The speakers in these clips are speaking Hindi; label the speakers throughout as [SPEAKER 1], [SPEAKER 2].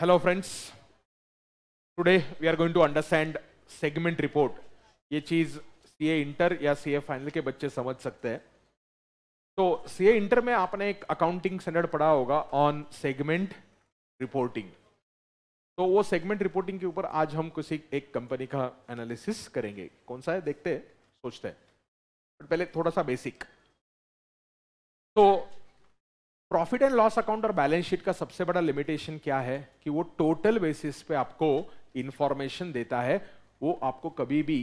[SPEAKER 1] Hello friends today we are going to understand segment report ये चीज सी ए इंटर या सी ए फाइनल के बच्चे समझ सकते हैं तो सी ए इंटर में आपने एक अकाउंटिंग स्टैंडर्ड पढ़ा होगा ऑन सेगमेंट रिपोर्टिंग तो वो सेगमेंट रिपोर्टिंग के ऊपर आज हम किसी एक कंपनी का एनालिसिस करेंगे कौन सा है देखते हैं सोचते हैं पहले थोड़ा सा बेसिक तो प्रॉफिट एंड लॉस अकाउंट और बैलेंस शीट का सबसे बड़ा लिमिटेशन क्या है कि वो टोटल बेसिस पे आपको इंफॉर्मेशन देता है वो आपको कभी भी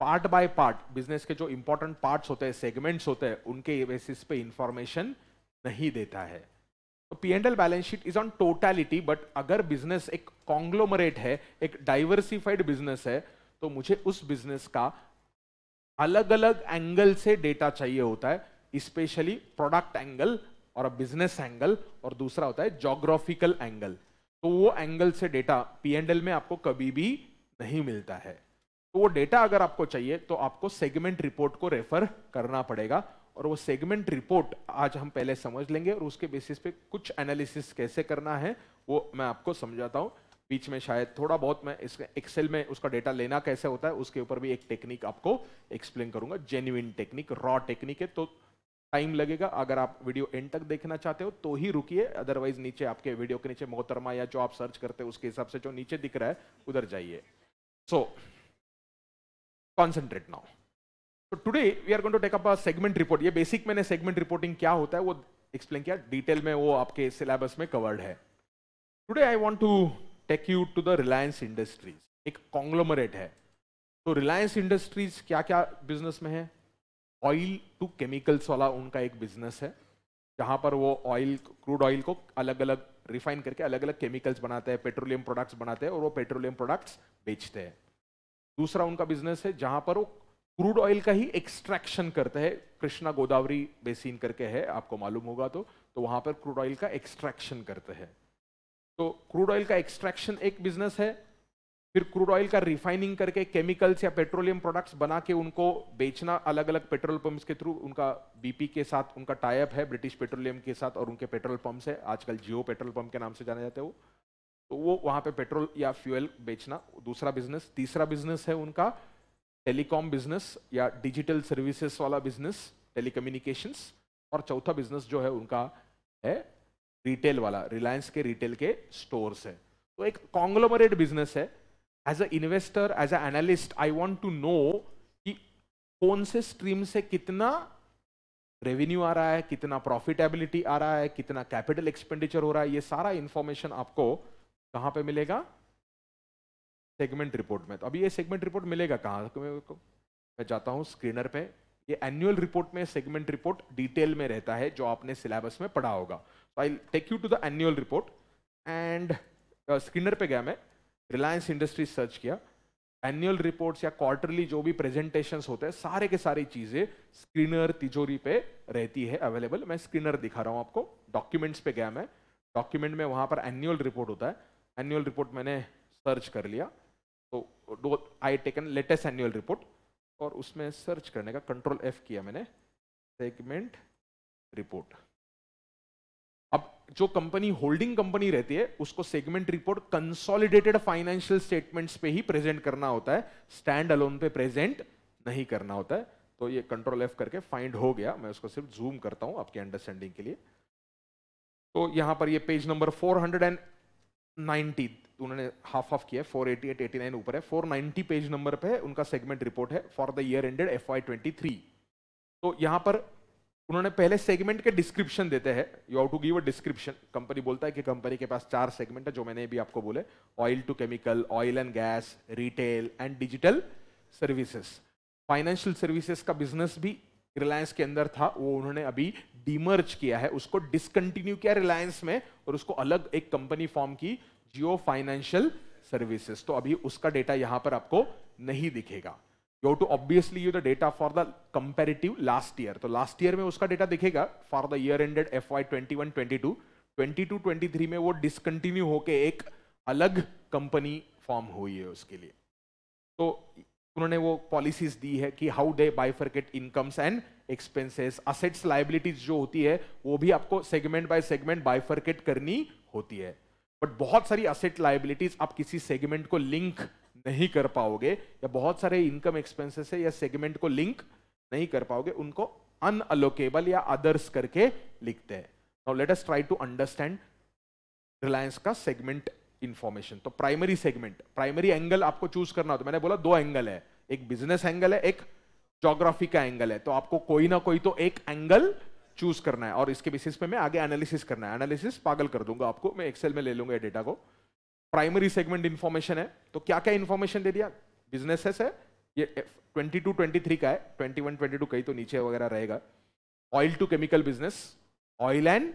[SPEAKER 1] पार्ट बाय पार्ट बिजनेस के जो इंपॉर्टेंट पार्ट्स होते हैं सेगमेंट्स होते हैं उनके बेसिस पे इंफॉर्मेशन नहीं देता है तो P and L balance sheet is on totality but अगर बिजनेस एक कॉन्ग्लोमरेट है एक डाइवर्सिफाइड बिजनेस है तो मुझे उस बिजनेस का अलग अलग एंगल से डेटा चाहिए होता है स्पेशली प्रोडक्ट एंगल और अब बिजनेस एंगल और दूसरा होता है जोग्राफिकल एंगल तो वो एंगल से डेटा पी एल में आपको कभी भी नहीं मिलता है तो वो डेटा अगर आपको चाहिए तो आपको सेगमेंट रिपोर्ट को रेफर करना पड़ेगा और वो सेगमेंट रिपोर्ट आज हम पहले समझ लेंगे और उसके बेसिस पे कुछ एनालिसिस कैसे करना है वो मैं आपको समझाता हूँ बीच में शायद थोड़ा बहुत मैं इस एक्सेल में उसका डेटा लेना कैसे होता है उसके ऊपर भी एक टेक्निक आपको एक्सप्लेन करूंगा जेन्यून टेक्निक रॉ टेक्निक है तो टाइम लगेगा अगर आप वीडियो एंड तक देखना चाहते हो तो ही रुकिए अदरवाइज नीचे आपके वीडियो के नीचे मोहतरमा या जो आप सर्च करते हो उसके हिसाब से जो नीचे दिख रहा है उधर जाइए सो कॉन्सेंट्रेट नाउ तो today we are going to take up a segment report ये बेसिक मैंने सेगमेंट रिपोर्टिंग क्या होता है वो एक्सप्लेन किया डिटेल में वो आपके सिलेबस में कवर्ड है today I want to take you to the Reliance Industries एक कॉन्ग्लोमरेट है तो रिलायंस इंडस्ट्रीज क्या क्या बिजनेस में है ऑयल टू केमिकल्स वाला उनका एक बिजनेस है जहां पर वो ऑयल क्रूड ऑयल को अलग अलग रिफाइन करके अलग अलग केमिकल्स बनाते हैं पेट्रोलियम प्रोडक्ट्स बनाते हैं और वो पेट्रोलियम प्रोडक्ट्स बेचते हैं दूसरा उनका बिजनेस है जहाँ पर वो क्रूड ऑयल का ही एक्सट्रैक्शन करते हैं कृष्णा गोदावरी बेसिन करके है आपको मालूम होगा तो तो वहां पर क्रूड ऑयल का एक्सट्रैक्शन करते हैं तो क्रूड ऑयल का एक्सट्रैक्शन एक बिजनेस है फिर क्रूड ऑयल का रिफाइनिंग करके केमिकल्स या पेट्रोलियम प्रोडक्ट्स बना के उनको बेचना अलग अलग पेट्रोल पंप्स के थ्रू उनका बीपी के साथ उनका टाइप है ब्रिटिश पेट्रोलियम के साथ और उनके पेट्रोल पंप्स है आजकल जियो पेट्रोल पंप के नाम से जाने जाते वो तो वो वहाँ पे पेट्रोल या फ्यूल बेचना दूसरा बिजनेस तीसरा बिजनेस है उनका टेलीकॉम बिजनेस या डिजिटल सर्विसेस वाला बिजनेस टेली और चौथा बिजनेस जो है उनका है रिटेल वाला रिलायंस के रिटेल के स्टोर्स है तो एक कॉन्ग्लोमरेट बिजनेस है as a investor as a analyst I want to know कि कौन से स्ट्रीम से कितना रेवेन्यू आ रहा है कितना प्रॉफिटेबिलिटी आ रहा है कितना कैपिटल एक्सपेंडिचर हो रहा है ये सारा इंफॉर्मेशन आपको कहाँ पे मिलेगा सेगमेंट रिपोर्ट में तो अभी ये सेगमेंट रिपोर्ट मिलेगा कहां तो मैं जाता हूं स्क्रीनर पे ये एनुअल रिपोर्ट में सेगमेंट रिपोर्ट डिटेल में रहता है जो आपने सिलेबस में पढ़ा होगा I take you to the annual report and screener पे गया मैं रिलायंस इंडस्ट्री सर्च किया एनुअल रिपोर्ट्स या क्वार्टरली जो भी प्रेजेंटेशन होते हैं सारे के सारी चीज़ें स्क्रीनर तिजोरी पे रहती है अवेलेबल मैं स्क्रीनर दिखा रहा हूँ आपको डॉक्यूमेंट्स पे गया मैं डॉक्यूमेंट में वहाँ पर एनुअल रिपोर्ट होता है एनुअल रिपोर्ट मैंने सर्च कर लिया तो I taken latest annual report और उसमें सर्च करने का कंट्रोल एफ किया मैंने सेगमेंट रिपोर्ट जो कंपनी होल्डिंग कंपनी रहती है उसको segment report consolidated financial statements पे ही प्रेजेंट करना होता है स्टैंड अलोन पे प्रेजेंट नहीं करना होता है तो ये कंट्रोल एफ करके फाइंड हो गया मैं उसको सिर्फ जूम करता हूं आपके अंडरस्टैंडिंग के लिए तो यहां पर ये पेज नंबर 490 उन्होंने हाफ ऑफ किया four eighty eight eighty nine ऊपर है 490 पेज नंबर पे उनका सेगमेंट रिपोर्ट है for the year ended F तो यहां पर उन्होंने पहले सेगमेंट के डिस्क्रिप्शन देते हैं you how to give a description company बोलता है कि कंपनी के पास चार सेगमेंट है जो मैंने भी आपको बोले oil to chemical oil and gas retail and digital services financial services का बिजनेस भी रिलायंस के अंदर था वो उन्होंने अभी डीमर्ज किया है उसको डिसकंटिन्यू किया रिलायंस में और उसको अलग एक कंपनी फॉर्म की जियो फाइनेंशियल सर्विसेज तो अभी उसका डेटा यहां पर आपको नहीं दिखेगा you too obviously you the data for the comparative last year तो लास्ट ईयर में उसका डेटा दिखेगा for the year ended F Y twenty one twenty two twenty two twenty three में वो डिसकंटिन्यू होके एक अलग कंपनी फॉर्म हुई है उसके लिए तो उन्होंने वो पॉलिसीज दी है कि how they bifurcate incomes and expenses assets liabilities जो होती है वो भी आपको सेगमेंट बाय सेगमेंट बाइफर्केट करनी होती है बट बहुत सारी असेट लाइबिलिटीज आप किसी सेगमेंट को लिंक नहीं कर पाओगे या बहुत सारे इनकम एक्सपेंसेस है या सेगमेंट को लिंक नहीं कर पाओगे उनको अनअलोकेबल या अदर्स करके लिखते हैं let us try to understand Reliance का सेगमेंट इंफॉर्मेशन तो प्राइमरी सेगमेंट प्राइमरी एंगल आपको चूज करना हो तो मैंने बोला दो एंगल है एक बिजनेस एंगल है एक जोग्राफी का एंगल है तो आपको कोई ना कोई तो एक एंगल चूज करना है और इसके बेसिस पे मैं आगे एनालिसिस करना है एनालिसिस पागल कर दूंगा आपको मैं एक्सेल में ले लूंगा डेटा को प्राइमरी सेगमेंट इन्फॉर्मेशन है तो क्या क्या इन्फॉर्मेशन दे दिया बिजनेसेस है ये 22 23 का है 21 22 कहीं तो नीचे वगैरह रहेगा oil to chemical business oil and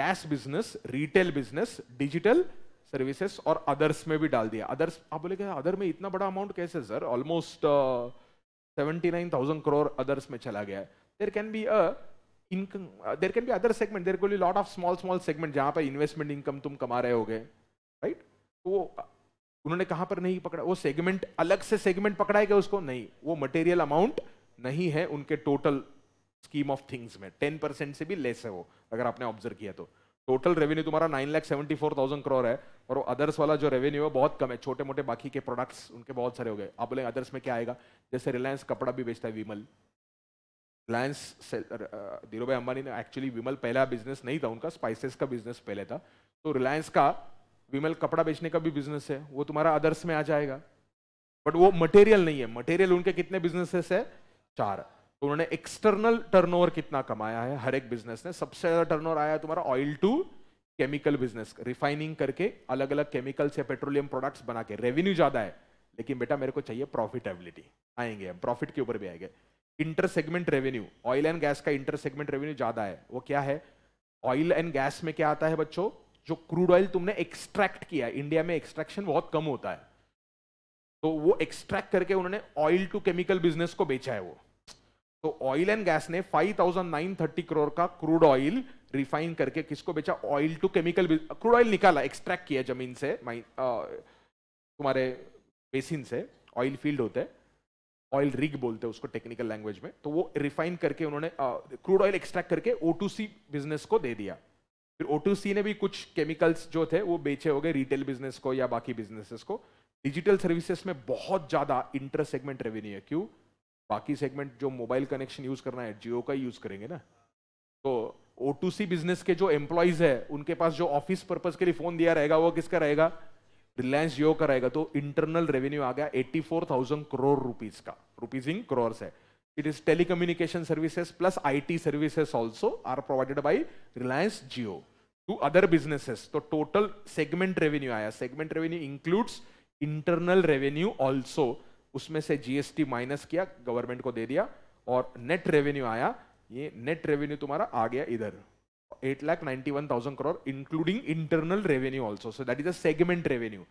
[SPEAKER 1] gas business retail business digital services और अदर्स में भी डाल दिया अदर्स आप बोले क्या अदर में इतना बड़ा अमाउंट कैसे sir almost seventy nine thousand crore others में चला गया है there can be a income there can be other segment there quite lot of small small segment जहां पर इन्वेस्टमेंट इनकम तुम कमा रहे हो गए राइट तो वो उन्होंने कहां पर नहीं पकड़ा वो सेगमेंट अलग से सेगमेंट पकड़ा है क्या उसको नहीं वो मटेरियल अमाउंट नहीं है उनके टोटल स्कीम ऑफ थिंग्स में टेन परसेंट से भी लेस है वो अगर आपने ऑब्जर्व किया तो टोटल रेवेन्यू तुम्हारा nine lakh seventy four thousand crore है और वो अदर्स वाला जो रेवेन्यू है बहुत कम है छोटे मोटे बाकी के प्रोडक्ट्स उनके बहुत सारे हो गए आप बोले अदर्स में क्या आएगा जैसे रिलायंस कपड़ा भी बेचता है विमल रिलायंस धीरू भाई अंबानी ने एक्चुअली विमल पहला बिजनेस नहीं था उनका स्पाइसेस का बिजनेस पहले था तो रिलायंस का विमल कपड़ा बेचने का भी बिजनेस है वो तुम्हारा अदर्स में आ जाएगा बट वो मटेरियल नहीं है मटेरियल उनके कितने बिजनेसेस है चार तो उन्होंने एक्सटर्नल टर्नओवर कितना कमाया है हर एक बिजनेस ने सबसे ज्यादा टर्नओवर आया है तुम्हारा oil to chemical business refining करके अलग अलग केमिकल्स या पेट्रोलियम प्रोडक्ट्स बना के रेवेन्यू ज्यादा है लेकिन बेटा मेरे को चाहिए प्रॉफिटेबिलिटी आएंगे हम प्रॉफिट के ऊपर भी आएंगे inter segment revenue oil and gas का इंटर सेगमेंट रेवेन्यू ज्यादा है वो क्या है ऑयल एंड गैस में क्या आता है बच्चों जो क्रूड ऑयल तुमने एक्सट्रैक्ट किया इंडिया में एक्सट्रैक्शन बहुत कम होता है तो वो एक्सट्रैक्ट करके उन्होंने ऑयल टू केमिकल बिजनेस को बेचा है वो तो ऑयल एंड गैस ने 5,930 करोड़ का क्रूड ऑयल रिफाइन करके किसको बेचा oil to chemical crude oil निकाला एक्सट्रैक्ट किया जमीन से माइन तुम्हारे बेसिन से ऑयल फील्ड होते हैं ऑयल रिग बोलते हैं उसको टेक्निकल लैंग्वेज में तो वो रिफाइन करके उन्होंने क्रूड ऑयल एक्सट्रैक्ट करके ओ बिजनेस को दे दिया फिर ओ ने भी कुछ केमिकल्स जो थे वो बेचे हो गए रिटेल बिजनेस को या बाकी बिजनेसेस को डिजिटल सर्विसेज में बहुत ज़्यादा इंटर सेगमेंट रेवेन्यू है क्यों बाकी सेगमेंट जो मोबाइल कनेक्शन यूज़ करना है जियो का यूज़ करेंगे ना तो ओ बिजनेस के जो एम्प्लॉयज़ है उनके पास जो ऑफिस पर्पज़ के लिए फ़ोन दिया रहेगा वो किसका रहेगा रिलायंस जियो का रहेगा तो इंटरनल रेवेन्यू आ गया थाउजेंड करोड़ रुपीज़ का रुपीज इन करोर्स है It is telecommunication services plus IT services also are provided by Reliance Jio to other businesses. So total segment revenue आया segment revenue includes internal revenue also उसमें से GST minus किया government को दे दिया और net revenue आया ये net revenue तुम्हारा आ गया इधर 8 lakh 91,000 crore including internal revenue also. So that is a segment revenue.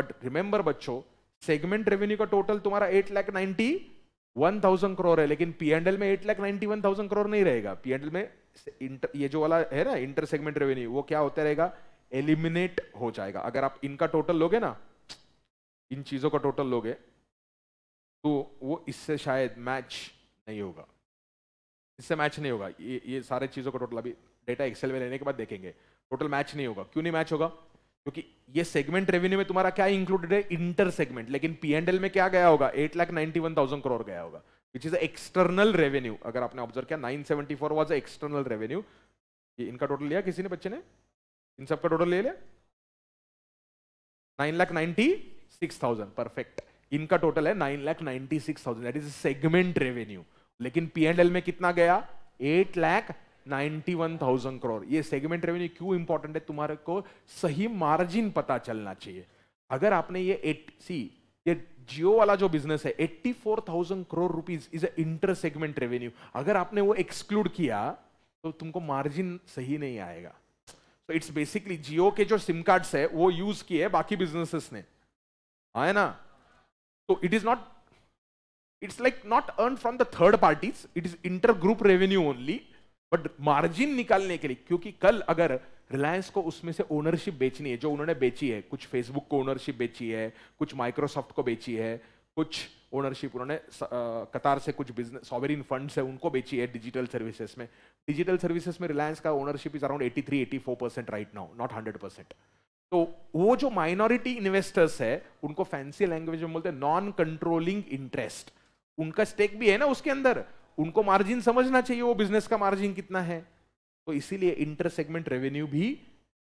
[SPEAKER 1] But remember but बच्चों सेगमेंट रेवेन्यू का टोटल तुम्हारा eight lakh ninety one thousand crore है लेकिन पी एंडल में eight lakh ninety one thousand crore नहीं रहेगा पी एंडल में इंटर ये जो वाला है ना इंटर सेगमेंट रेवेन्यू वो क्या होता रहेगा एलिमिनेट हो जाएगा अगर आप इनका टोटल लोगे ना इन चीजों का टोटल लोगे तो वो इससे शायद मैच नहीं होगा इससे मैच नहीं होगा ये ये सारे चीजों का टोटल अभी डेटा एक्सेल में लेने के बाद देखेंगे टोटल मैच नहीं होगा क्यों नहीं मैच होगा क्योंकि ये सेगमेंट रेवेन्यू में तुम्हारा क्या इंक्लूडेड है इंटर सेगमेंट लेकिन पी एंड एल में क्या गया होगा eight lakh ninety one thousand crore गया होगा विच इज एक्सटर्नल रेवेन्यू अगर आपने ऑब्जर्व किया nine seventy four was external revenue ये इनका टोटल लिया किसी ने बच्चे ने इन सबका टोटल ले लिया nine lakh ninety six thousand perfect इनका टोटल है nine lakh ninety six thousand that is segment revenue लेकिन पी एंड एल में कितना गया eight lakh one thousand crore ये सेगमेंट रेवेन्यू क्यों इंपॉर्टेंट है तुम्हारे को सही मार्जिन पता चलना चाहिए अगर आपने ये एट सी ये जियो वाला जो बिजनेस है eighty four thousand crore rupees is a inter segment revenue अगर आपने वो एक्सक्लूड किया तो तुमको मार्जिन सही नहीं आएगा तो इट्स बेसिकली जियो के जो सिम कार्ड्स है वो यूज किए बाकी बिजनेसेस ने आए ना तो it is not it's like not earn from the third parties it is inter group revenue only but margin निकालने के लिए क्योंकि कल अगर रिलायंस को उसमें से ओनरशिप बेचनी है जो उन्होंने बेची है कुछ फेसबुक को ओनरशिप बेची है कुछ माइक्रोसॉफ्ट को बेची है कुछ ओनरशिप उन्होंने कतार से कुछ बिजनेस सॉवेरिन फंड है उनको बेची है डिजिटल सर्विसेज में डिजिटल सर्विसेज में रिलायंस का ownership is around eighty four percent right now not hundred percent तो वो जो माइनॉरिटी इन्वेस्टर्स है उनको फैंसी लैंग्वेज में बोलते हैं नॉन कंट्रोलिंग इंटरेस्ट उनका स्टेक भी है ना उसके अंदर उनको मार्जिन समझना चाहिए वो बिजनेस का मार्जिन कितना है तो इसीलिए इंटर सेगमेंट रेवेन्यू भी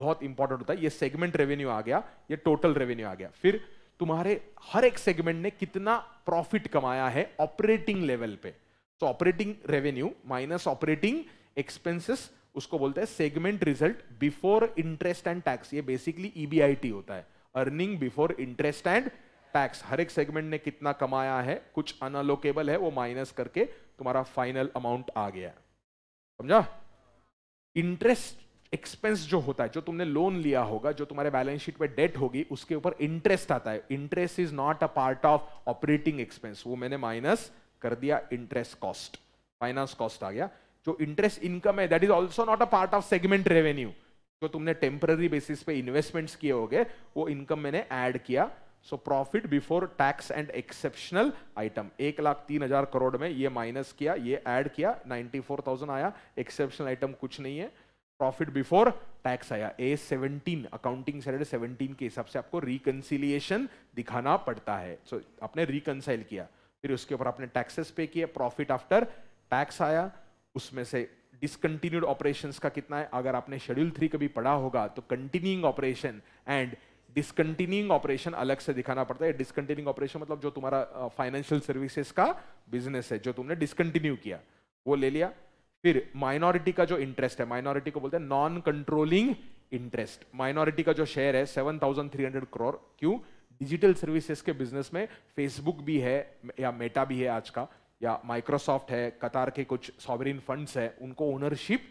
[SPEAKER 1] बहुत इंपॉर्टेंट होता है ये सेगमेंट रेवेन्यू आ गया ये टोटल रेवेन्यू आ गया फिर तुम्हारे हर एक सेगमेंट ने कितना प्रॉफिट कमाया है ऑपरेटिंग लेवल पे तो operating revenue minus operating expenses उसको बोलते हैं segment result before interest and tax ये बेसिकली ईबीआईटी e होता है earning before interest and tax हर एक सेगमेंट ने कितना कमाया है कुछ अनअलोकेबल है वो माइनस करके तुम्हारा फाइनल अमाउंट आ गया समझा इंटरेस्ट एक्सपेंस जो होता है जो तुमने लोन लिया होगा जो तुम्हारे बैलेंस शीट पे डेट होगी उसके ऊपर इंटरेस्ट आता है interest is not a part of operating expense वो मैंने माइनस कर दिया इंटरेस्ट कॉस्ट फाइनेंस कॉस्ट आ गया जो इंटरेस्ट इनकम है that is also not a part of segment revenue जो तुमने टेम्पररी बेसिस पे इन्वेस्टमेंट्स किए होगे वो इनकम मैंने ऐड किया so profit before tax and exceptional item एक लाख तीन हजार करोड़ में ये माइनस किया ये ऐड किया नाइनटी फोर थाउजेंड आया एक्सेप्शनल आइटम कुछ नहीं है प्रॉफिट बिफोर टैक्स आया A seventeen accounting salary seventeen के हिसाब से आपको रिकनसिलियेशन दिखाना पड़ता है सो so, आपने रिकनसाइल किया फिर उसके ऊपर आपने टैक्सेस पे किया प्रॉफिट आफ्टर टैक्स आया उसमें से डिसकंटिन्यूड ऑपरेशंस का कितना है अगर आपने शेड्यूल थ्री कभी पढ़ा होगा तो continuing operation and discontinuing operation अलग से दिखाना पड़ता है डिसकंटिन्यूइंग ऑपरेशन मतलब जो तुम्हारा फाइनेंशियल सर्विसेज का बिजनेस है जो तुमने डिसकंटिन्यू किया वो ले लिया फिर माइनॉरिटी का जो इंटरेस्ट है माइनॉरिटी को बोलते हैं नॉन कंट्रोलिंग इंटरेस्ट माइनॉरिटी का जो शेयर है seven thousand three hundred crore क्यों डिजिटल सर्विसेज के बिजनेस में फेसबुक भी है या मेटा भी है आज का या माइक्रोसॉफ्ट है कतार के कुछ सॉवरिन फंड्स है उनको ओनरशिप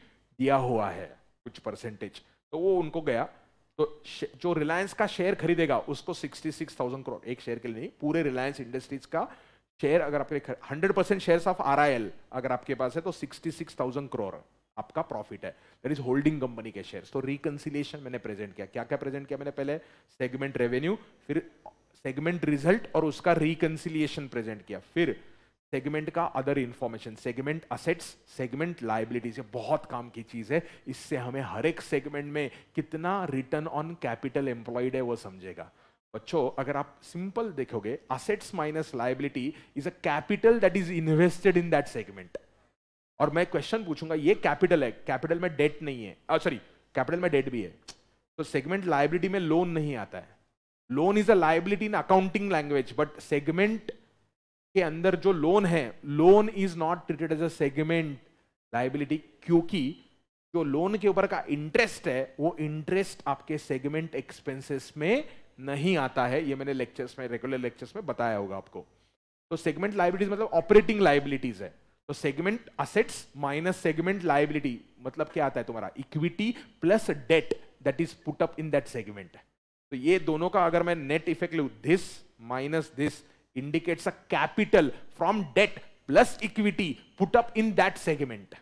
[SPEAKER 1] दिया हुआ है कुछ परसेंटेज तो वो उनको गया तो जो रिलायंस का शेयर खरीदेगा उसको 66,000 करोड़ एक शेयर के लिए नहीं पूरे रिलायंस इंडस्ट्रीज का शेयर अगर आपके hundred percent share of R अगर आपके पास है तो सिक्सटी सिक्स थाउजेंड करोड़ आपका प्रॉफिट है दैट इज होल्डिंग कंपनी के शेयर तो रिकंसिलेशन मैंने प्रेजेंट किया क्या क्या प्रेजेंट किया मैंने पहले सेगमेंट रेवेन्यू फिर सेगमेंट रिजल्ट और उसका रिकंसिलिएशन प्रेजेंट किया फिर सेगमेंट का other information segment assets segment liabilities ये बहुत काम की चीज़ है इससे हमें हर एक सेगमेंट में कितना रिटर्न ऑन कैपिटल एम्प्लॉयड है वो समझेगा बच्चों अगर आप सिंपल देखोगे assets minus liability is a capital that is invested in that segment और मैं क्वेश्चन पूछूंगा ये कैपिटल है कैपिटल में डेट नहीं है सॉरी कैपिटल में डेट भी है तो सेगमेंट लाइबिलिटी में लोन नहीं आता है loan is a liability in accounting language but segment के अंदर जो लोन है loan is not treated as a segment liability क्योंकि जो लोन के ऊपर का इंटरेस्ट है वो इंटरेस्ट आपके सेगमेंट एक्सपेंसेस में नहीं आता है ये मैंने लेक्चर्स में रेगुलर लेक्चर्स में बताया होगा आपको तो सेगमेंट लाइबिलिटीज मतलब ऑपरेटिंग लाइबिलिटीज है तो segment assets minus segment liability मतलब क्या आता है तुम्हारा equity plus debt that is put up in that segment तो ये दोनों का अगर मैं नेट इफेक्ट लू this minus this indicates a capital from debt plus equity put up in that segment.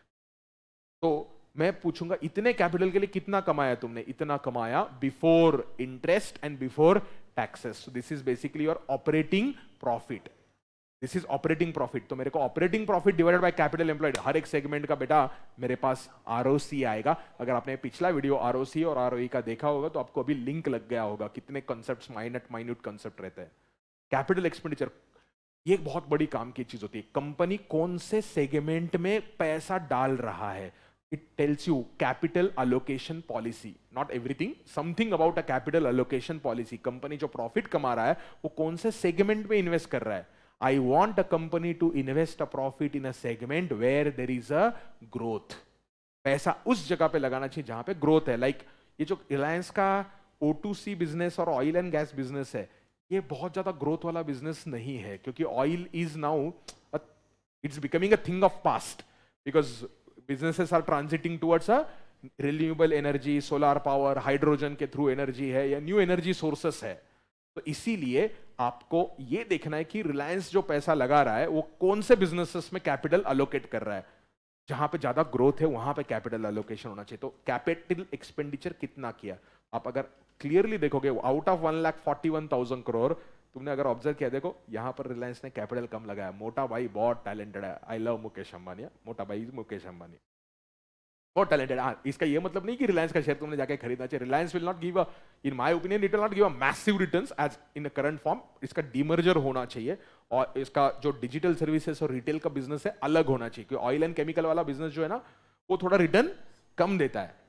[SPEAKER 1] So मैं पूछूंगा इतने कैपिटल के लिए कितना कमाया तुमने इतना कमाया before interest and before taxes this is basically your operating profit this is operating profit तो मेरे को operating profit divided by capital employed हर एक सेगमेंट का बेटा मेरे पास आर आएगा अगर आपने पिछला वीडियो आर और आर e का देखा होगा तो आपको अभी लिंक लग गया होगा कितने कॉन्सेप्ट माइनट माइन्यूट कॉन्सेप्ट रहते हैं कैपिटल एक्सपेंडिचर ये बहुत बड़ी काम की चीज होती है कंपनी कौन से सेगमेंट में पैसा डाल रहा है it tells you capital allocation policy not everything something about a capital allocation policy company जो प्रॉफिट कमा रहा है वो कौन से सेगमेंट में इन्वेस्ट कर रहा है I want a company to invest a profit in a segment where there is a growth पैसा उस जगह पे लगाना चाहिए जहां पे ग्रोथ है लाइक like, ये जो रिलायंस का ओ टू बिजनेस और ऑयल एंड गैस बिजनेस है ये बहुत ज़्यादा ग्रोथ वाला बिजनेस नहीं है क्योंकि oil is now it's becoming a thing of past because businesses are transiting towards a renewable energy solar power hydrogen के थ्रू एनर्जी है या न्यू एनर्जी सोर्सेस है तो इसीलिए आपको ये देखना है कि रिलायंस जो पैसा लगा रहा है वो कौन से बिजनेसेस में कैपिटल अलोकेट कर रहा है जहां पे ज्यादा ग्रोथ है वहां पे कैपिटल अलोकेशन होना चाहिए तो कैपिटल एक्सपेंडिचर कितना किया आप अगर क्लियरली देखोगे out of one lakh forty one thousand crore तुमने अगर ऑब्जर्व किया देखो यहाँ पर रिलायंस ने कैपिटल कम लगाया मोटा भाई बहुत टैलेंटेड है आई लव मुकेश अंबानी मोटा भाई मुकेश अंबानी बहुत टैलेंटेड हाँ इसका ये मतलब नहीं कि रिलायंस का शेयर तुमने जाके खरीदना चाहिए Reliance will not give a in my opinion it will not give a massive returns as in current form इसका डीमर्जर होना चाहिए और इसका जो डिजिटल सर्विसेज और रिटेल का बिजनेस है अलग होना चाहिए क्योंकि ऑयल एंड केमिकल वाला बिजनेस जो है ना वो थोड़ा रिटर्न कम देता है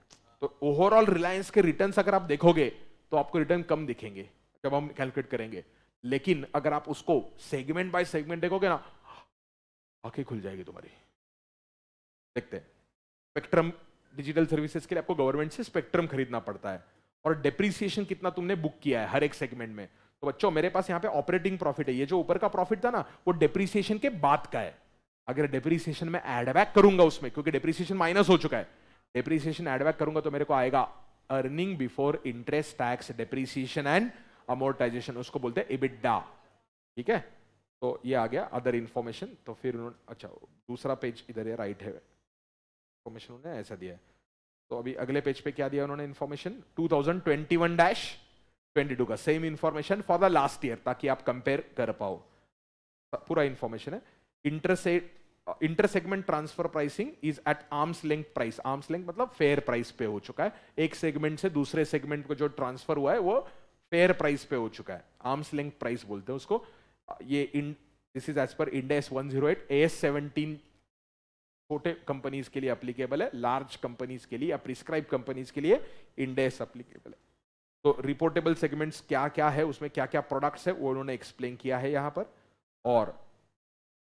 [SPEAKER 1] तो ओवरऑल रिलायंस के रिटर्न अगर आप देखोगे तो आपको रिटर्न कम दिखेंगे जब हम कैलकुलेट करेंगे लेकिन अगर आप उसको सेगमेंट बाय सेगमेंट देखोगे ना आंखें खुल जाएगी तुम्हारी देखते स्पेक्ट्रम डिजिटल सर्विसेज के लिए आपको गवर्नमेंट से स्पेक्ट्रम खरीदना पड़ता है और डेप्रिसिएशन कितना तुमने बुक किया है हर एक सेगमेंट में तो बच्चों मेरे पास यहाँ पे ऑपरेटिंग प्रॉफिट है ये जो ऊपर का प्रॉफिट था ना वो डेप्रिसिएशन के बाद का है अगर डेप्रिसिएशन में एडबैक करूंगा उसमें क्योंकि डेप्रिसिएशन माइनस हो चुका है डेप्रीसिएशन एड बैक करूंगा तो मेरे को आएगा earning before interest tax depreciation and amortization उसको बोलते हैं इबिडा ठीक है तो ये आ गया अदर इन्फॉर्मेशन तो फिर उन्होंने अच्छा दूसरा पेज इधर है राइट है इन्फॉर्मेशन उन्होंने ऐसा दिया है तो अभी अगले पेज पे क्या दिया उन्होंने इन्फॉर्मेशन 2021 डैश 22 का same information for the last year ताकि आप कंपेयर कर पाओ पूरा इन्फॉर्मेशन है interest inter segment transfer pricing is at arms length price arms length मतलब फेयर प्राइस पे हो चुका है एक सेगमेंट से दूसरे सेगमेंट को जो ट्रांसफर हुआ है वो फेयर प्राइस पे हो चुका है आर्म्स लेंथ प्राइस बोलते हैं उसको ये this is as per Ind AS one zero S seventeen छोटे कंपनीज के लिए अप्लीकेबल है लार्ज कंपनीज के लिए या प्रिस्क्राइब कंपनीज के लिए इंडेस अप्लीकेबल है तो रिपोर्टेबल सेगमेंट्स क्या क्या है उसमें क्या क्या प्रोडक्ट्स है वो उन्होंने एक्सप्लेन किया है यहाँ पर और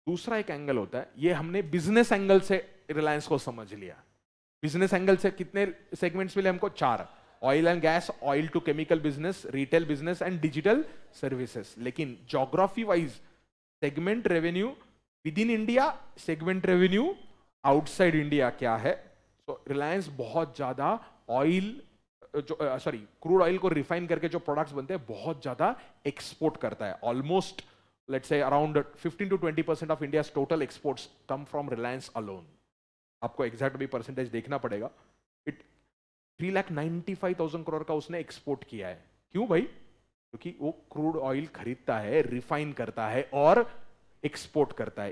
[SPEAKER 1] दूसरा एक एंगल होता है ये हमने बिजनेस एंगल से रिलायंस को समझ लिया बिजनेस एंगल से कितने सेगमेंट्स मिले हमको चार oil and gas oil to chemical business retail business and digital services लेकिन geography wise segment revenue within India segment revenue outside India क्या है तो रिलायंस बहुत ज़्यादा ऑयल जो सॉरी क्रूड ऑयल को रिफाइन करके जो प्रोडक्ट्स बनते हैं बहुत ज़्यादा एक्सपोर्ट करता है almost let's say around 15 to 20 percent of India total exports come from Reliance alone आपको एग्जैक्ट भी परसेंटेज देखना पड़ेगा it three lakh ninety five thousand crore का उसने एक्सपोर्ट किया है क्यों भाई क्योंकि वो क्रूड ऑयल खरीदता है रिफाइन करता है और एक्सपोर्ट करता है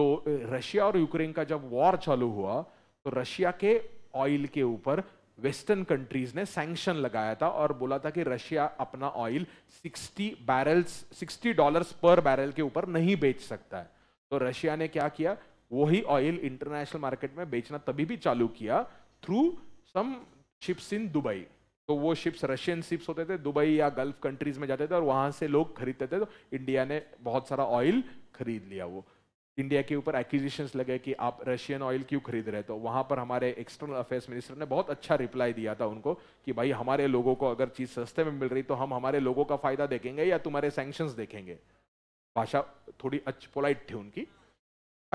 [SPEAKER 1] तो रशिया और यूक्रेन का जब वॉर चालू हुआ तो रशिया के ऑयल के ऊपर वेस्टर्न कंट्रीज ने सैंक्शन लगाया था और बोला था कि रशिया अपना oil 60 barrels 60 dollars per barrel के ऊपर नहीं बेच सकता है तो रशिया ने क्या किया वही ऑयल इंटरनेशनल मार्केट में बेचना तभी भी चालू किया through some ships in Dubai तो वो शिप्स रशियन शिप्स होते थे दुबई या गल्फ कंट्रीज में जाते थे और वहां से लोग खरीदते थे तो इंडिया ने बहुत सारा ऑयल खरीद लिया वो इंडिया के ऊपर एक्विजिशन लगे कि आप रशियन ऑयल क्यों खरीद रहे तो वहां पर हमारे एक्सटर्नल अफेयर्स मिनिस्टर ने बहुत अच्छा रिप्लाई दिया था उनको कि भाई हमारे लोगों को अगर चीज़ सस्ते में मिल रही तो हम हमारे लोगों का फ़ायदा देखेंगे या तुम्हारे सेंक्शन देखेंगे भाषा थोड़ी अच्छी पोलाइट थी उनकी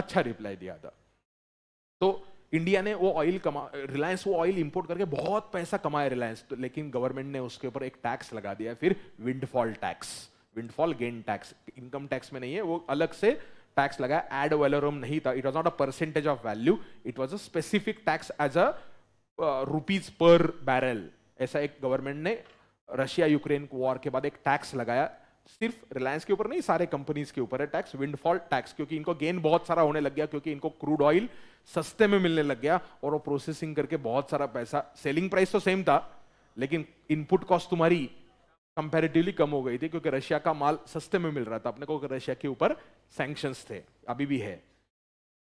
[SPEAKER 1] अच्छा रिप्लाई दिया था तो इंडिया ने वो ऑयल कमा रिलायंस वो ऑयल इंपोर्ट करके बहुत पैसा कमाया रिलायंस तो लेकिन गवर्नमेंट ने उसके ऊपर एक टैक्स लगा दिया फिर windfall tax windfall gain tax income tax में नहीं है वो अलग से टैक्स लगाया एड वेलोरम नहीं था it was not a percentage of value it was a specific tax as a rupees per barrel ऐसा एक गवर्नमेंट ने रशिया यूक्रेन वॉर के बाद एक टैक्स लगाया सिर्फ रिलायंस के ऊपर नहीं सारे कंपनीज के ऊपर है टैक्स विंडफॉल टैक्स क्योंकि इनको गेन बहुत सारा होने लग गया क्योंकि इनको क्रूड ऑयल सस्ते में मिलने लग गया और वो प्रोसेसिंग करके बहुत सारा पैसा सेलिंग प्राइस तो सेम था लेकिन इनपुट कॉस्ट तुम्हारी कंपेरेटिवली कम हो गई थी क्योंकि रशिया का माल सस्ते में मिल रहा था अपने को रशिया के ऊपर सैंक्शंस थे अभी भी है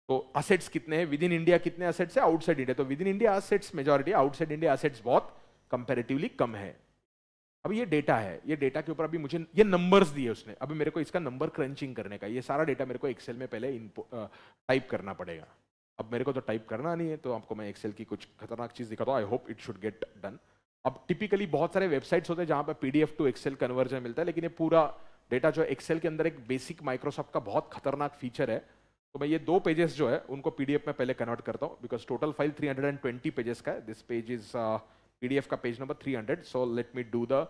[SPEAKER 1] तो असेट्स कितने हैं विद इन इंडिया कितने असेट्स है आउटसाइड इंडिया तो within India assets majority outside India assets बहुत कंपेरेटिवली कम है अब ये डेटा है ये डेटा के ऊपर अभी मुझे ये नंबर्स दिए उसने अभी मेरे को इसका नंबर क्रंचिंग करने का ये सारा डेटा मेरे को एक्सेल में पहले टाइप करना पड़ेगा अब मेरे को तो टाइप करना नहीं है तो आपको मैं एक्सेल की कुछ खतरनाक चीज़ दिखाता हूँ I hope it should get done अब टिपिकली बहुत सारे वेबसाइट्स होते हैं जहाँ पर पी टू एक्सेल कन्वर्जन मिलता है लेकिन ये पूरा डेटा जो एक्सेल के अंदर एक बेसिक माइक्रोसॉफ्ट का बहुत खतरनाक फीचर है तो मैं ये दो पेजेस जो है उनको पीडीएफ में पहले कन्वर्ट करता हूँ बिकॉज टोटल फाइल 320 पेजेस का है दिस पेज इज पीडीएफ का page number 300 so let me do the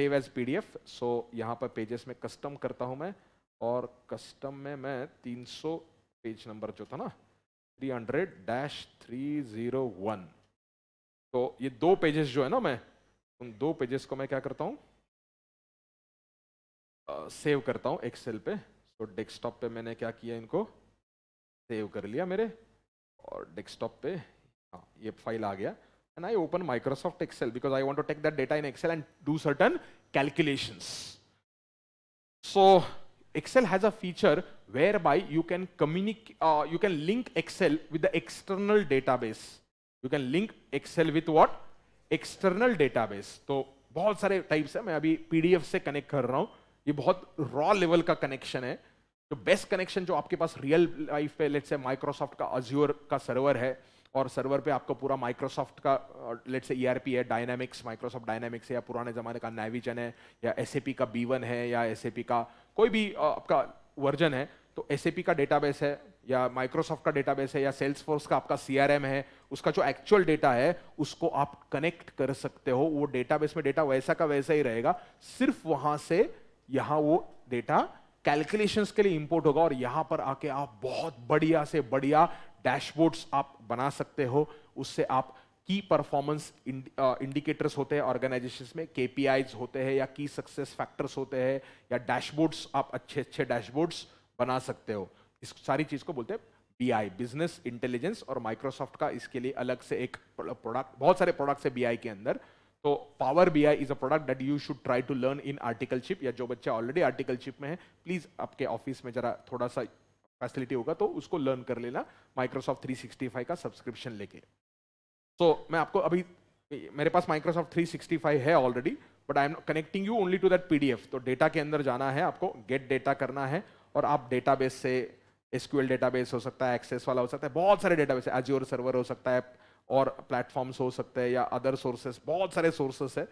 [SPEAKER 1] save as PDF so यहाँ पर पेजेस में कस्टम करता हूँ मैं और कस्टम में मैं 300 पेज नंबर जो था ना 300 डैश 301 तो ये दो पेजेस जो है ना मैं उन दो पेजेस को मैं क्या करता हूँ सेव करता हूँ एक्सेल पे तो डेस्कटॉप पे मैंने क्या किया इनको सेव कर लिया मेरे और डेस्कटॉप पे हाँ ये फाइल आ गया and I open Microsoft Excel because I want to take that data in Excel and do certain calculation so Excel has a feature where by you can communicate you can link Excel with the external database you can link Excel with what external database तो बहुत सारे टाइप्स है मैं अभी पीडीएफ से कनेक्ट कर रहा हूँ ये बहुत रॉ लेवल का कनेक्शन है तो बेस्ट कनेक्शन जो आपके पास रियल लाइफ पे लेट्स से माइक्रोसॉफ्ट का अज्योर का सर्वर है और सर्वर पे आपको पूरा माइक्रोसॉफ्ट का लेट्स से ईआरपी है डायनामिक्स माइक्रोसॉफ्ट डायनामिक्स है या पुराने ज़माने का नाविजन है या एस का बी है या एस का कोई भी uh, आपका वर्जन है तो एस का डेटाबेस है या माइक्रोसॉफ्ट का डेटाबेस है या सेल्स का आपका सी है उसका जो एक्चुअल डेटा है उसको आप कनेक्ट कर सकते हो वो डेटाबेस में डेटा वैसा का वैसा ही रहेगा सिर्फ वहाँ से यहां वो डेटा कैलकुलेशंस के लिए इंपोर्ट होगा और यहां पर आके आप बहुत बढ़िया से बढ़िया डैशबोर्ड्स आप बना सकते हो उससे आप की परफॉर्मेंस इंडिकेटर्स होते हैं ऑर्गेनाइजेशन में के होते हैं या की सक्सेस फैक्टर्स होते हैं या डैशबोर्ड्स आप अच्छे अच्छे डैशबोर्ड्स बना सकते हो इस सारी चीज़ को बोलते हैं बी आई बिजनेस इंटेलिजेंस और माइक्रोसॉफ्ट का इसके लिए अलग से एक प्रोडक्ट बहुत सारे प्रोडक्ट्स है बी आई के अंदर तो power B I is a product that you should try to learn in articleship या जो बच्चे ऑलरेडी आर्टिकलशिप में है प्लीज़ आपके ऑफिस में जरा थोड़ा सा फैसिलिटी होगा तो उसको लर्न कर लेना माइक्रोसॉफ्ट 365 का सब्सक्रिप्शन लेके सो so, मैं आपको अभी मेरे पास माइक्रोसॉफ्ट 365 है already but I am connecting you only to that PDF तो डेटा के अंदर जाना है आपको गेट डेटा करना है और आप डेटाबेस से एसक्यूएल डेटाबेस हो सकता है एक्सेस वाला हो सकता है बहुत सारे डेटाबेस है एजियोर सर्वर हो सकता है और प्लेटफॉर्म्स हो सकते हैं या अदर सोर्सेस बहुत सारे सोर्सेस है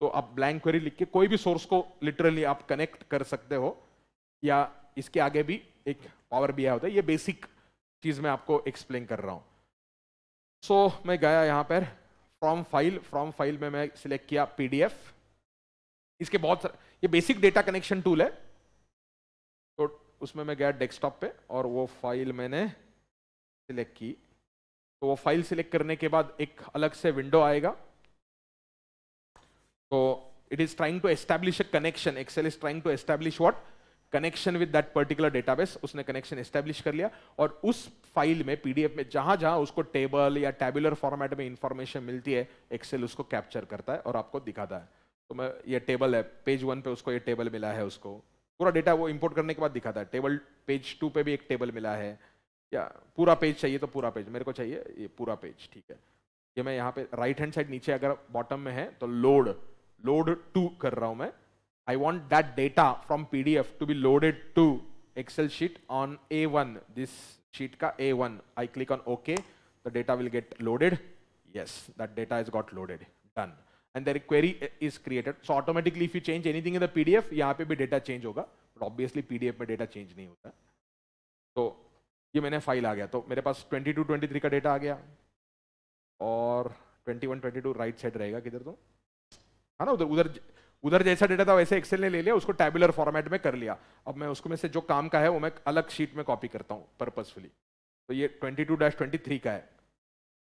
[SPEAKER 1] तो आप ब्लैंक क्वेरी लिख के कोई भी सोर्स को लिटरली आप कनेक्ट कर सकते हो या इसके आगे भी एक पावर भी आया होता है ये बेसिक चीज़ मैं आपको एक्सप्लेन कर रहा हूँ सो so, मैं गया यहाँ पर फ्रॉम फाइल फ्रॉम फाइल में मैं सिलेक्ट किया पीडीएफ इसके बहुत सारे ये बेसिक डेटा कनेक्शन टूल है तो उसमें मैं गया डेस्कटॉप पे और वो फाइल मैंने सिलेक्ट की तो वो फाइल सिलेक्ट करने के बाद एक अलग से विंडो आएगा तो it is trying to establish a connection Excel is trying to establish what connection with that particular database उसने कनेक्शन एस्टैब्लिश कर लिया और उस फाइल में पीडीएफ में जहां जहां उसको टेबल या टेबुलर फॉर्मेट में इंफॉर्मेशन मिलती है एक्सेल उसको कैप्चर करता है और आपको दिखाता है तो मैं ये टेबल है पेज वन पे उसको ये टेबल मिला है उसको पूरा डेटा वो इंपोर्ट करने के बाद दिखाता है टेबल पेज टू पे भी एक टेबल मिला है या पूरा पेज चाहिए तो पूरा पेज मेरे को चाहिए ये पूरा पेज ठीक है ये मैं यहाँ पे राइट हैंड साइड नीचे अगर बॉटम में है तो लोड लोड टू कर रहा हूं मैं I want that data from P D F to be loaded to Excel sheet on A one this sheet का A one I click on okay the data will get loaded yes that data is got loaded done and there query is created so automatically if you change anything in the P D F यहाँ पे भी डेटा चेंज होगा but obviously P D F में डेटा चेंज नहीं होता है ये मैंने फाइल आ गया तो मेरे पास 22 23 का डेटा आ गया और 21 22 राइट साइड रहेगा किधर तो है हाँ ना उधर उधर उधर जैसा डेटा था वैसे एक्सेल ने ले लिया उसको टेबुलर फॉर्मेट में कर लिया अब मैं उसको में से जो काम का है वो मैं अलग शीट में कॉपी करता हूँ पर्पजफुली तो ये 22 23 का है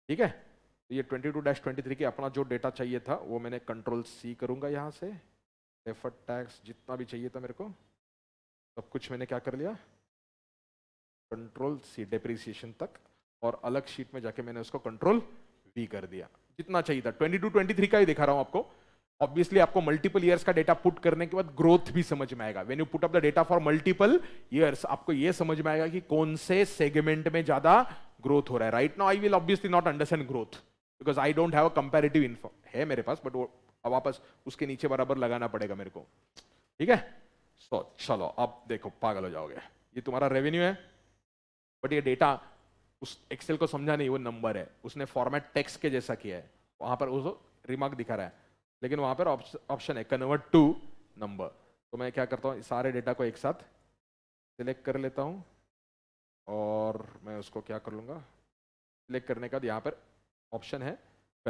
[SPEAKER 1] ठीक है तो ये 22 23 के अपना जो डेटा चाहिए था वो मैंने कंट्रोल सी करूँगा यहाँ से एफर्ट टैक्स जितना भी चाहिए था मेरे को सब कुछ मैंने क्या कर लिया कंट्रोल सी डेप्रिसिएशन तक और अलग शीट में जाके मैंने उसको कंट्रोल वी कर दिया जितना चाहिए था ट्वेंटी टू ट्वेंटी थ्री का ही दिखा रहा हूं आपको ऑब्वियसली आपको मल्टीपल ईयर्स का डेटा पुट करने के बाद ग्रोथ भी समझ में आएगा when you put up the data for multiple years आपको यह समझ में आएगा कि कौन से सेगमेंट में ज्यादा ग्रोथ हो रहा है right now I will obviously not understand growth because I don't have a comparative info है मेरे पास बट वो वापस उसके नीचे बराबर लगाना पड़ेगा मेरे को ठीक है सो so, चलो अब देखो पागल हो जाओगे ये तुम्हारा रेवेन्यू है बट ये डेटा उस एक्सेल को समझा नहीं वो नंबर है उसने फॉर्मेट टेक्स्ट के जैसा किया है वहां पर उसको रिमार्क दिखा रहा है लेकिन वहां पर ऑप्शन है कन्वर्ट टू नंबर तो मैं क्या करता हूँ सारे डेटा को एक साथ सिलेक्ट कर लेता हूँ और मैं उसको क्या कर लूँगा सिलेक्ट करने का यहाँ पर ऑप्शन है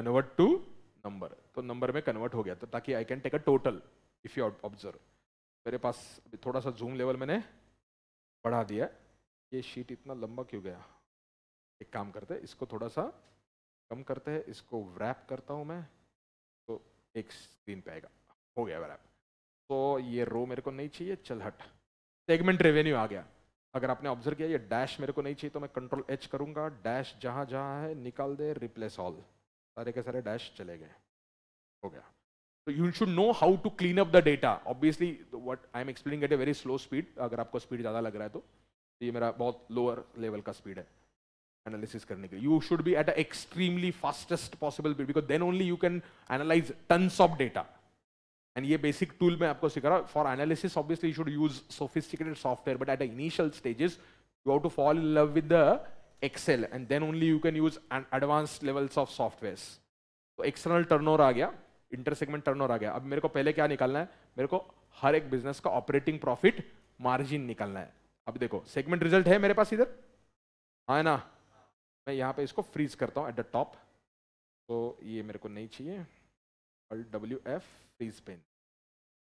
[SPEAKER 1] कन्वर्ट टू नंबर तो नंबर में कन्वर्ट हो गया तो ताकि I can take a total if you observe मेरे पास थोड़ा सा जूम लेवल मैंने बढ़ा दिया ये शीट इतना लंबा क्यों गया एक काम करते हैं इसको थोड़ा सा कम करते हैं इसको रैप करता हूँ मैं तो एक स्क्रीन पे आएगा हो गया रैप तो ये रो मेरे को नहीं चाहिए चल हट सेगमेंट रेवेन्यू आ गया अगर आपने ऑब्जर्व किया ये डैश मेरे को नहीं चाहिए तो मैं कंट्रोल एच करूँगा डैश जहाँ जहाँ है निकाल दे रिप्लेस ऑल सारे के सारे डैश चले गए हो गया तो you should know how to clean up the data obviously what I am explaining at a very slow speed अगर आपको स्पीड ज़्यादा लग रहा है तो ये मेरा बहुत लोअर लेवल का स्पीड है एनालिसिस करने के लिए you should be at extremely fastest possible speed because then only you can analyse tons of data and ये बेसिक टूल मैं आपको सिखा रहा हूँ for analysis obviously you should use sophisticated software but at initial stages you how to fall in love with the Excel and then only you can use advance levels of software तो एक्सटर्नल ओवर आ गया इंटरसेगमेंट ओवर आ गया अब मेरे को पहले क्या निकालना है मेरे को हर एक बिजनेस का ऑपरेटिंग प्रॉफिट मार्जिन निकालना है अब देखो सेगमेंट रिजल्ट है मेरे पास इधर हाँ ना मैं यहाँ पे इसको फ्रीज करता हूँ एट द टॉप तो ये मेरे को नहीं चाहिए L W F freeze pane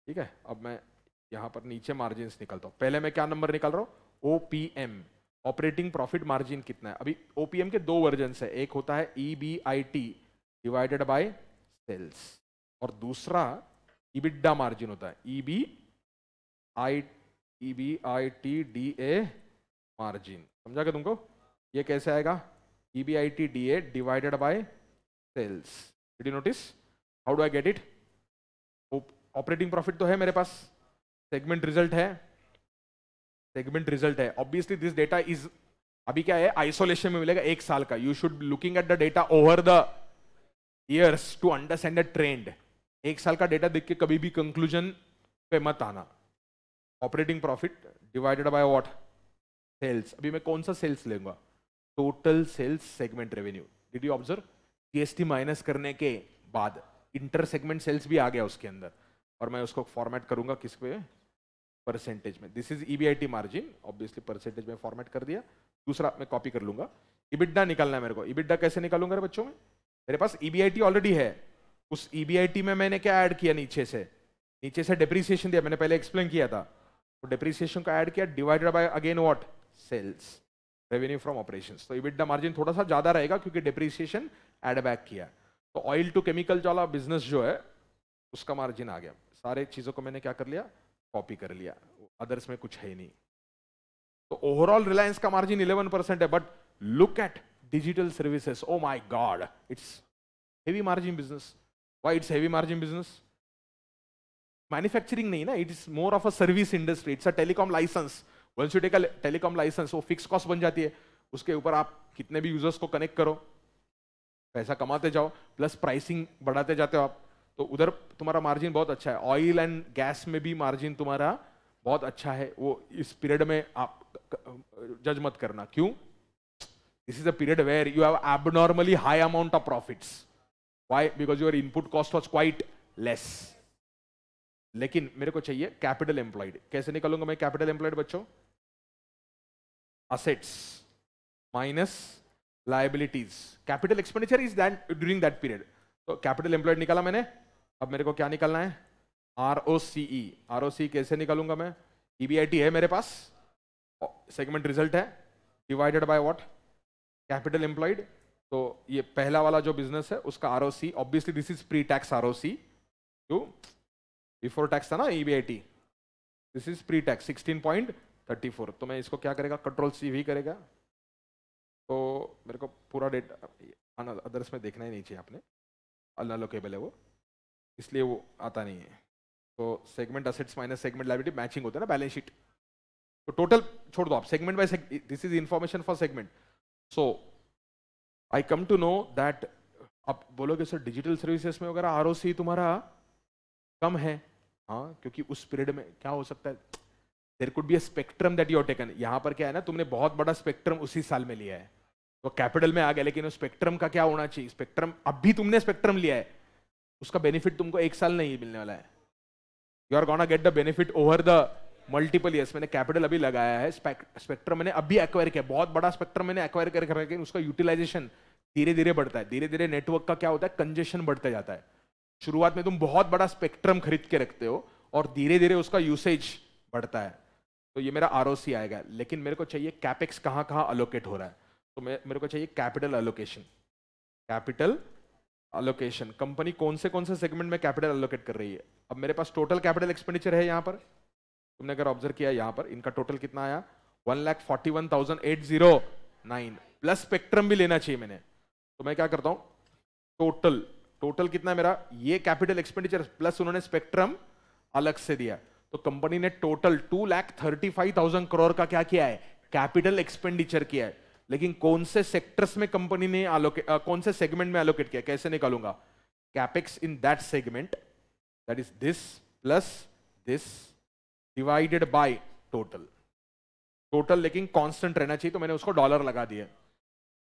[SPEAKER 1] ठीक है अब मैं यहाँ पर नीचे मार्जिन निकलता हूँ पहले मैं क्या नंबर निकाल रहा हूँ O P M operating profit margin कितना है अभी ओ पी एम के दो वर्जन है एक होता है E B I T divided by sales और दूसरा इबिड्डा मार्जिन होता है E B I E B I T D A margin समझा क्या तुमको ये कैसे आएगा E B I T D A divided by sales did you notice how do I get it operating profit तो है मेरे पास सेगमेंट रिजल्ट है सेगमेंट रिजल्ट है ऑब्वियसली दिस डेटा इज अभी क्या है आइसोलेशन में मिलेगा एक साल का you should looking at the data over the years to understand the trend एक साल का डेटा देख के कभी भी कंक्लूजन पे मत आना operating profit divided by what sales अभी मैं कौन सा सेल्स लेंगे total sales segment revenue did you observe GST minus करने के बाद इंटर सेगमेंट सेल्स भी आ गया उसके अंदर और मैं उसको फॉर्मेट करूंगा किस पे परसेंटेज में this is EBIT margin obviously percentage में फॉर्मेट कर दिया दूसरा मैं कॉपी कर लूंगा इबिड्डा निकालना है मेरे को इबिड्डा कैसे निकालूंगा बच्चों में मेरे पास ईबीआईटी e ऑलरेडी है उस ईबीआईटी e में मैंने क्या ऐड किया नीचे से नीचे से डिप्रिसिएशन दिया मैंने पहले एक्सप्लेन किया था तो को का ऐड किया divided by again what sales revenue from operation तो इबिडा मार्जिन थोड़ा सा ज़्यादा रहेगा क्योंकि डिप्रिसिएशन एड बैक किया तो ऑयल टू केमिकल वाला बिजनेस जो है उसका मार्जिन आ गया सारे चीज़ों को मैंने क्या कर लिया कॉपी कर लिया अदर्स में कुछ है ही नहीं तो ओवरऑल रिलायंस का मार्जिन 11 परसेंट है but look at digital services oh my god it's heavy margin business why it's heavy margin business manufacturing nahi na it is more of a service industry it's a telecom license once you take a telecom license वो fixed cost बन जाती है उसके ऊपर आप कितने भी users को connect करो पैसा कमाते जाओ प्लस प्राइसिंग बढ़ाते जाते हो आप तो उधर तुम्हारा मार्जिन बहुत अच्छा है ऑयल एंड गैस में भी मार्जिन तुम्हारा बहुत अच्छा है वो इस पीरियड में आप जज मत करना क्यों this is a period where you have abnormally high amount of profits why because your input cost was quite less लेकिन मेरे को चाहिए कैपिटल एम्प्लॉयड कैसे निकालूंगा मैं कैपिटल एम्प्लॉयड बच्चों assets minus liabilities capital expenditure is that during that period तो कैपिटल एम्प्लॉयड निकाला मैंने अब मेरे को क्या निकालना है are O C E R O सी कैसे निकालूंगा मैं ई बी आई टी है मेरे पास सेगमेंट रिजल्ट है divided by what capital employed तो ये पहला वाला जो बिजनेस है उसका R O C obviously this is pre tax R O C to before tax था ना ई this is pre tax sixteen point thirty four तो मैं इसको क्या करेगा कंट्रोल सी भी करेगा तो मेरे को पूरा डेटा अदर्स में देखना ही नहीं चाहिए आपने अनलोकेबल है वो इसलिए वो आता नहीं है तो segment assets minus segment liability matching होता है ना बैलेंस शीट तो टोटल छोड़ दो आप segment by this is information for segment so I come to know that आप बोलोगे सर डिजिटल सर्विसेज में वगैरह आर तुम्हारा कम है हाँ क्योंकि उस पीरियड में क्या हो सकता है there could be a spectrum that you're taken यहाँ पर क्या है ना तुमने बहुत बड़ा स्पेक्ट्रम उसी साल में लिया है वो तो कैपिटल में आ गया लेकिन उस स्पेक्ट्रम का क्या होना चाहिए स्पेक्ट्रम अब भी तुमने स्पेक्ट्रम लिया है उसका बेनिफिट तुमको एक साल नहीं मिलने वाला है you are gonna get the benefit over the multiple years मैंने कैपिटल अभी लगाया है स्पेक्ट्रम मैंने अभी एक्वायर किया बहुत बड़ा स्पेक्ट्रम मैंने एक्वायर कर रखा है उसका यूटिलाइजेशन धीरे धीरे बढ़ता है धीरे धीरे नेटवर्क का क्या होता है कंजेशन बढ़ता जाता है शुरुआत में तुम बहुत बड़ा स्पेक्ट्रम खरीद के रखते हो और धीरे धीरे उसका यूसेज बढ़ता है तो ये मेरा आर आएगा लेकिन मेरे को चाहिए कैपेक्स कहाँ कहाँ अलोकेट हो रहा है तो मेरे को चाहिए capital allocation capital allocation company कौन से कौन से सेगमेंट में कैपिटल अलोकेट कर रही है अब मेरे पास टोटल कैपिटल एक्सपेंडिचर है यहाँ पर तुमने अगर ऑब्जर्व किया यहाँ पर इनका टोटल कितना आया one lakh forty one thousand eight zero nine plus spectrum भी लेना चाहिए मैंने तो मैं क्या करता हूँ टोटल टोटल कितना मेरा ये कैपिटल एक्सपेंडिचर प्लस उन्होंने स्पेक्ट्रम अलग से दिया तो कंपनी ने total two lakh thirty five thousand crore का क्या किया है कैपिटल एक्सपेंडिचर किया है लेकिन कौन से सेक्टर्स में कंपनी ने आलोकेट कौन से सेगमेंट में एलोकेट किया कैसे निकालूंगा capex in that segment that is this plus this divided by total total लेकिन कॉन्स्टेंट रहना चाहिए तो मैंने उसको डॉलर लगा दिया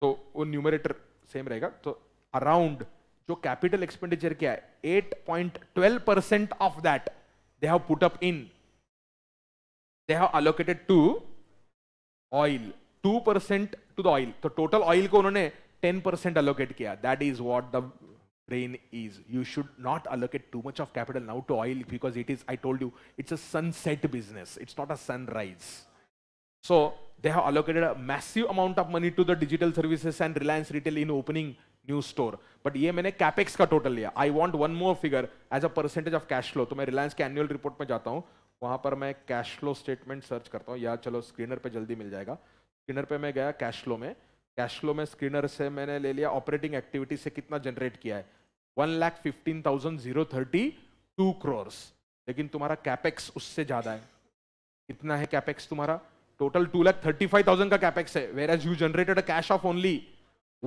[SPEAKER 1] तो वो न्यूमरेटर सेम रहेगा तो अराउंड जो कैपिटल एक्सपेंडिचर क्या है eight point twelve percent of that they have put up in they have allocated to oil two percent to the oil तो टोटल ऑयल को उन्होंने टेन परसेंट अलोकेट किया that is what the brain is you should not allocate too much of capital now to oil because it is I told you it's a sunset business it's not a sunrise so they have allocated a massive amount of money to the digital services and Reliance retail in opening new store but ये मैंने कैपेक्स का टोटल लिया I want one more figure as a percentage of cash flow तो मैं रिलायंस के एनुअल रिपोर्ट में जाता हूँ वहां पर मैं कैश फ्लो स्टेटमेंट सर्च करता हूँ या चलो स्क्रीनर पे जल्दी मिल जाएगा स्क्रीनर पे मैं गया कैश फ्लो में कैश फ्लो में स्क्रीनर से मैंने ले लिया ऑपरेटिंग एक्टिविटी से कितना जनरेट किया है one lakh fifteen thousand zero thirty two crores लेकिन तुम्हारा कैपेक्स उससे ज़्यादा है कितना है कैपेक्स तुम्हारा total two lakh thirty five thousand का कैपेक्स है whereas you generated a cash of only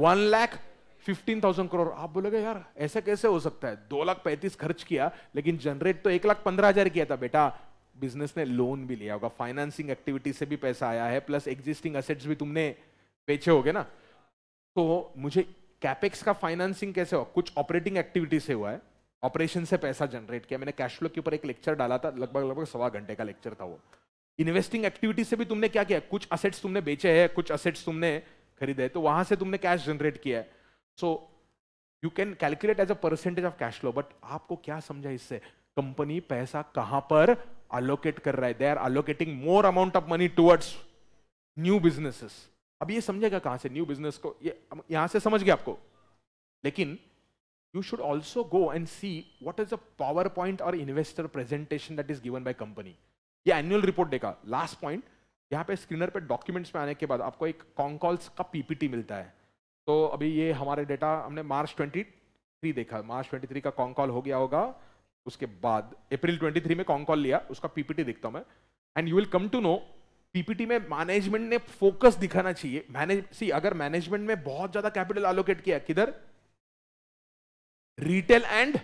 [SPEAKER 1] one lakh fifteen thousand crore आप बोलोगे यार ऐसा कैसे हो सकता है दो लाख पैंतीस खर्च किया लेकिन जनरेट तो एक लाख पंद्रह हजार किया था बेटा बिजनेस ने लोन भी लिया होगा फाइनेंसिंग एक्टिविटी से भी पैसा आया है प्लस एग्जिस्टिंग असेट्स भी तुमने बेचे गए ना तो मुझे कैपेक्स का फाइनेंसिंग कैसे हुआ कुछ ऑपरेटिंग एक्टिविटी से हुआ है ऑपरेशन से पैसा जनरेट किया मैंने कैश फ्लो के ऊपर एक लेक्चर डाला था लगभग लगभग सवा घंटे का लेक्चर था वो इन्वेस्टिंग एक्टिविटी से भी तुमने क्या किया कुछ असेट्स तुमने बेचे हैं कुछ असेट्स तुमने खरीदे तो वहां से तुमने कैश जनरेट किया है so you can calculate as a percentage of cash flow but आपको क्या समझा इससे कंपनी पैसा कहां पर अलोकेट कर रहा है they are allocating more amount of money towards new businesses अब ये समझेगा कहां से न्यू बिजनेस को ये यहां से समझ गया आपको लेकिन you should also go and see what is a PowerPoint और investor presentation that is given by company ये एनुअल रिपोर्ट देखा लास्ट पॉइंट यहाँ पे स्क्रीनर पे डॉक्यूमेंट्स में आने के बाद आपको एक कॉन्कॉल्स का पीपीटी मिलता है तो अभी ये हमारे डेटा हमने मार्च 23 देखा मार्च 23 का कॉन कॉल हो गया होगा उसके बाद अप्रैल 23 में कॉन कॉल लिया उसका पीपीटी देखता हूं मैं and you will come to know PPT में मैनेजमेंट ने फोकस दिखाना चाहिए मैनेज सी अगर मैनेजमेंट में बहुत ज्यादा कैपिटल एलोकेट किया किधर रिटेल एंड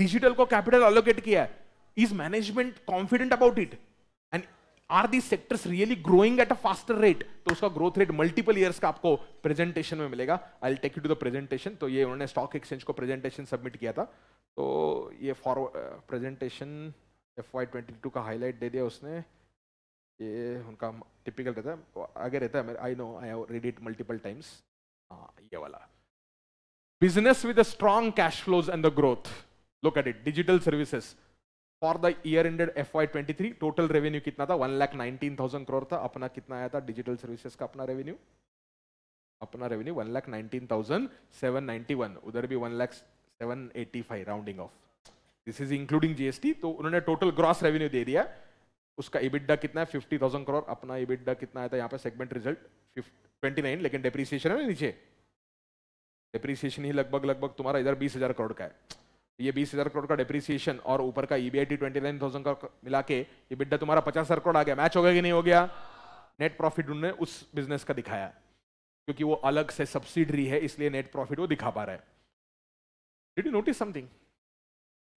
[SPEAKER 1] डिजिटल को कैपिटल एलोकेट किया है is management confident about it are the sectors really growing at a faster rate तो उसका ग्रोथ रेट मल्टीपल ईयर्स का आपको प्रेजेंटेशन में मिलेगा I take you to the presentation तो ये उन्होंने स्टॉक एक्सचेंज को प्रेजेंटेशन सबमिट किया था तो ये for presentation F Y twenty two का हाईलाइट दे दिया उसने ये उनका टिपिकल रहता है आगे रहता है I know I have read it multiple times ये वाला business with a strong cash flows and the growth look at it digital services for the year ended F Y twenty three total revenue कितना था one lakh nineteen thousand crore था अपना कितना आया था डिजिटल सर्विसेज का अपना रेवेन्यू अपना revenue one lakh nineteen thousand seven ninety one उधर भी one lakh seven eighty five rounding off this is including GST तो उन्होंने टोटल ग्रॉस रेवेन्यू दे दिया उसका इबिडा कितना है फिफ्टी थाउजेंड करोड़ अपना इबिडा कितना आया था यहाँ पे सेगमेंट रिजल्ट ट्वेंटी नाइन लेकिन डेप्रिसिएशन है नीचे डेप्रिसिएशन ही लगभग लगभग तुम्हारा इधर बीस हजार करोड़ का है ये बीस हजार करोड़ का डिप्रिसिएशन और ऊपर का ईबीआई ट्वेंटी नाइन थाउजेंड का मिला के ये बिड्डा तुम्हारा पचास हजार करोड़ आ गया मैच हो गया कि नहीं हो गया नेट प्रॉफिट उन्होंने उस बिजनेस का दिखाया क्योंकि वो अलग से सब्सिडरी है इसलिए नेट प्रॉफिट वो दिखा पा रहा है did you notice something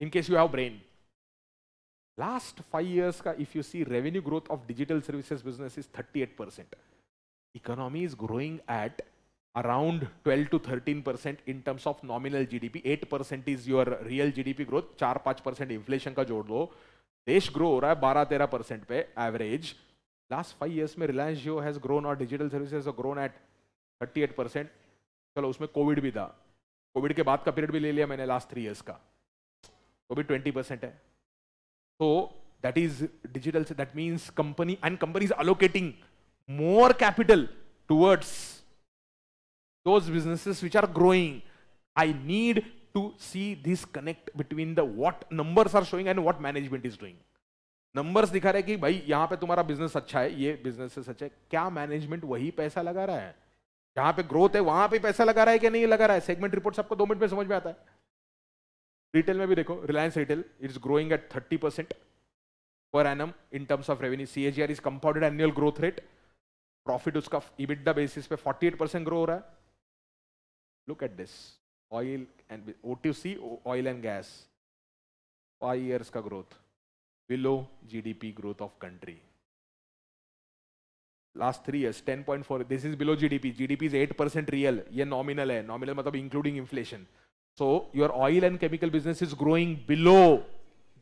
[SPEAKER 1] in case you have brain last five years का if you see revenue growth of digital services business is thirty eight percent economy is growing at around 12 to 13 percent in terms of nominal GDP. 8 percent is your real GDP growth. 4-5 percent inflation का जोड़ दो देश ग्रो हो रहा है 12-13 परसेंट पे एवरेज लास्ट फाइव ईयर्स में रिलायंस जियो हैज ग्रोन और digital services grown at 38 percent चलो उसमें कोविड भी था कोविड के बाद का पीरियड भी ले लिया मैंने लास्ट थ्री ईयर्स का तो भी 20 परसेंट है तो that is digital that means company and company is allocating more capital towards those businesses which are growing. I need to see this connect between the what numbers are showing and what management is doing. Numbers दिखा रहे कि भाई यहाँ पे तुम्हारा बिजनेस अच्छा है ये बिजनेस अच्छा है क्या मैनेजमेंट वही पैसा लगा रहा है जहाँ पे ग्रोथ है वहाँ पे पैसा लगा रहा है कि नहीं लगा रहा है सेगमेंट रिपोर्ट सबको दो मिनट में समझ में आता है रिटेल में भी देखो Reliance retail it's growing at thirty percent per annum in terms of revenue C H R is compounded annual growth rate profit उसका इबिडा बेसिस पे 48 परसेंट ग्रो हो रहा है look at this oil and what you see oil and gas five years growth below gdp growth of country last three years 10.4 this is below gdp gdp is 8% real yeah nominal nominal matlab including inflation so your oil and chemical business is growing below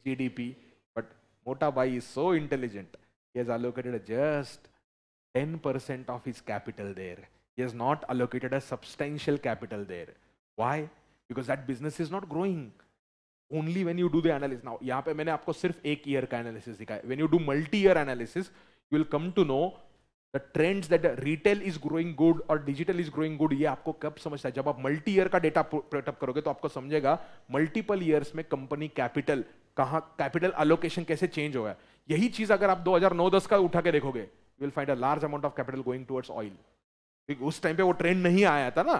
[SPEAKER 1] gdp but Motabai is so intelligent he has allocated just 10% of his capital there He has not allocated a substantial capital there. Why? Because that business is not growing. Only when you do the analysis. Now, यहाँ पे मैंने आपको सिर्फ एक ईयर का एनालिसिस दिखाया When you do multi-year analysis, you will come to know the trends that retail is growing good और डिजिटल इज ग्रोइंग गुड ये आपको कब समझता है जब आप मल्टी ईयर का डेटा प्रेटअप करोगे तो आपको समझेगा मल्टीपल ईयर्स में कंपनी कैपिटल कहाँ कैपिटल अलोकेशन कैसे चेंज होगा यही चीज अगर आप 2009-10 का उठा के देखोगे you will find a large amount of capital going towards oil ठीक उस टाइम पे वो ट्रेंड नहीं आया था ना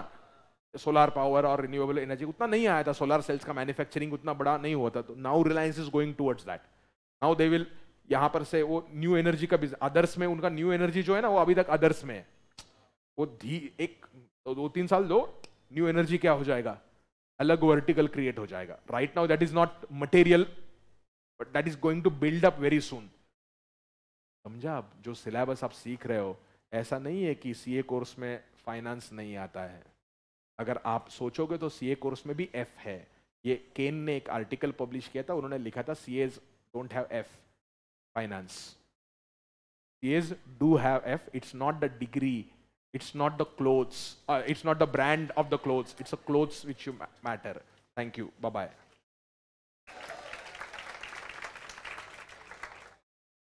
[SPEAKER 1] सोलार पावर और रिन्यूएबल एनर्जी उतना नहीं आया था सोलार सेल्स का मैन्युफैक्चरिंग उतना बड़ा नहीं हुआ था तो now Reliance is going towards that now they will यहां पर से वो न्यू एनर्जी का बिजनेस अदर्स में उनका न्यू एनर्जी जो है ना वो अभी तक अदर्स में है वो धी एक तो दो तीन साल दो न्यू एनर्जी क्या हो जाएगा अलग वर्टिकल क्रिएट हो जाएगा right now that is not material but that is going to build up very soon समझा आप जो सिलेबस आप सीख रहे हो ऐसा नहीं है कि सीए कोर्स में फाइनेंस नहीं आता है अगर आप सोचोगे तो सीए कोर्स में भी एफ है ये केन ने एक आर्टिकल पब्लिश किया था उन्होंने लिखा था C As don't have F finance C As do have F it's not the degree it's not the clothes it's not the brand of the clothes it's a clothes which you matter thank you bye